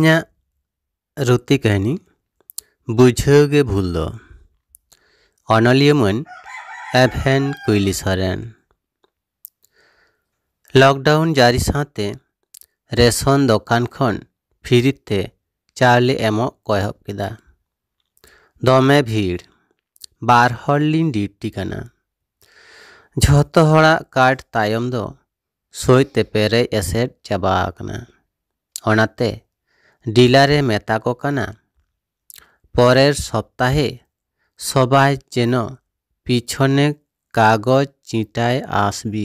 ᱛᱮᱦᱮᱧᱟᱜ ᱨᱩᱛᱤ ᱠᱟᱹᱦᱱᱤ ᱵᱩᱡᱷᱟᱹᱣ ᱜᱮ ᱵᱷᱩᱞ ᱫᱚ ᱚᱱᱚᱞᱤᱭᱟᱹ ᱢᱟᱹᱱ ᱮᱵᱷᱮᱱ ᱠᱩᱭᱞᱤ ᱥᱚᱨᱮᱱ ᱞᱚᱠᱰᱟᱣᱩᱱ ᱡᱟᱹᱨᱤ ᱥᱟᱶᱛᱮ ᱨᱮᱥᱚᱱ ᱫᱚᱠᱟᱱ ᱠᱷᱚᱱ ᱯᱷᱤᱨᱤᱛᱮ ᱪᱟᱣᱞᱮ ᱮᱢᱚᱜ ᱠᱚ ᱮᱦᱚᱵ ᱠᱮᱫᱟ ᱫᱚᱢᱮ ᱵᱷᱤᱲ ᱵᱟᱨ ᱦᱚᱲ ᱞᱤᱧ ᱰᱤউᱴᱤ ᱠᱟᱱᱟ ᱡᱷᱚᱛᱚ ᱦᱚᱲᱟᱜ ᱠᱟᱨᱰ ᱛᱟᱭᱚᱢ ᱫᱚ ᱥᱳᱭᱛᱮ ᱯᱮᱨᱮᱡ ᱮᱥᱮᱫ ᱪᱟᱵᱟ ᱟᱠᱟᱱᱟ ᱚᱱᱟᱛᱮ ডিলারে ᱢᱮᱛᱟ কানা পরের সপ্তাহে সবাই যেন পিছনে কাগজ চিঁটায় আসবি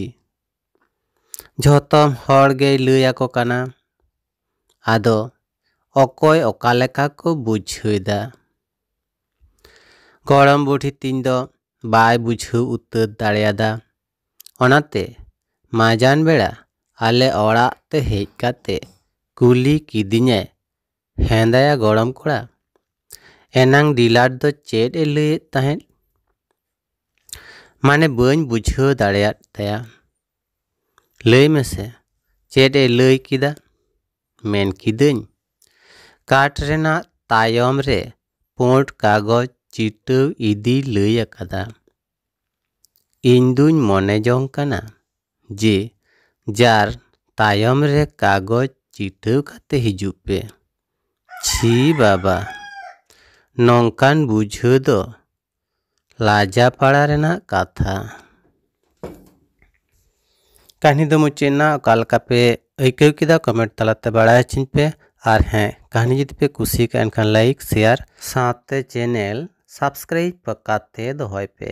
ᱡᱷᱚᱛᱚᱢ ᱦᱚᱲ ᱜᱮᱭ ᱞᱟᱹᱭ ᱟᱠᱚ ᱠᱟᱱᱟ ᱟᱫᱚ ᱚᱠᱚᱭ ᱚᱠᱟ ᱞᱮᱠᱟ ᱠᱚ ᱵᱩᱡᱷᱟᱹᱣᱫᱟ ᱜᱚᱲᱚᱢ ᱵᱩᱰᱷᱤ ᱛᱤᱧ ᱫᱚ ᱵᱟᱭ ᱵᱩᱡᱷᱟᱹᱣ ᱩᱛᱟᱹᱨ ᱫᱟᱲᱮᱭᱟᱫᱟ ᱚᱱᱟᱛᱮ ᱢᱟᱡᱟᱱ ᱵᱮᱲᱟ ᱟᱞᱮ ᱚᱲᱟᱜ ᱛᱮ ᱦᱮᱡ ᱠᱟᱛᱮ ᱠᱩᱞᱤ ᱠᱤᱫᱤᱧᱟᱭ हेदा गड़म कड़ा एना डीलार दो चेद ए लैदे माने बुझ दया लै में से चेद ए लैकदाकदी काटना तयम पोट कागज चित इदी इन दू मने जंगना जे जार तयम कागज चित हजू पे ছি বাবা নংকান বুঝু দো লাজাপাড়া রেনা কথা কাহিনী দো মুচে না অকালকা পে ঐকেও কিদা কমেন্ট তালাতে বাড়াই চিন পে আর হ্যাঁ কাহিনী যদি পে কুশি কা এনখান লাইক শেয়ার সাথে চ্যানেল সাবস্ক্রাইব কাতে দোহয় পে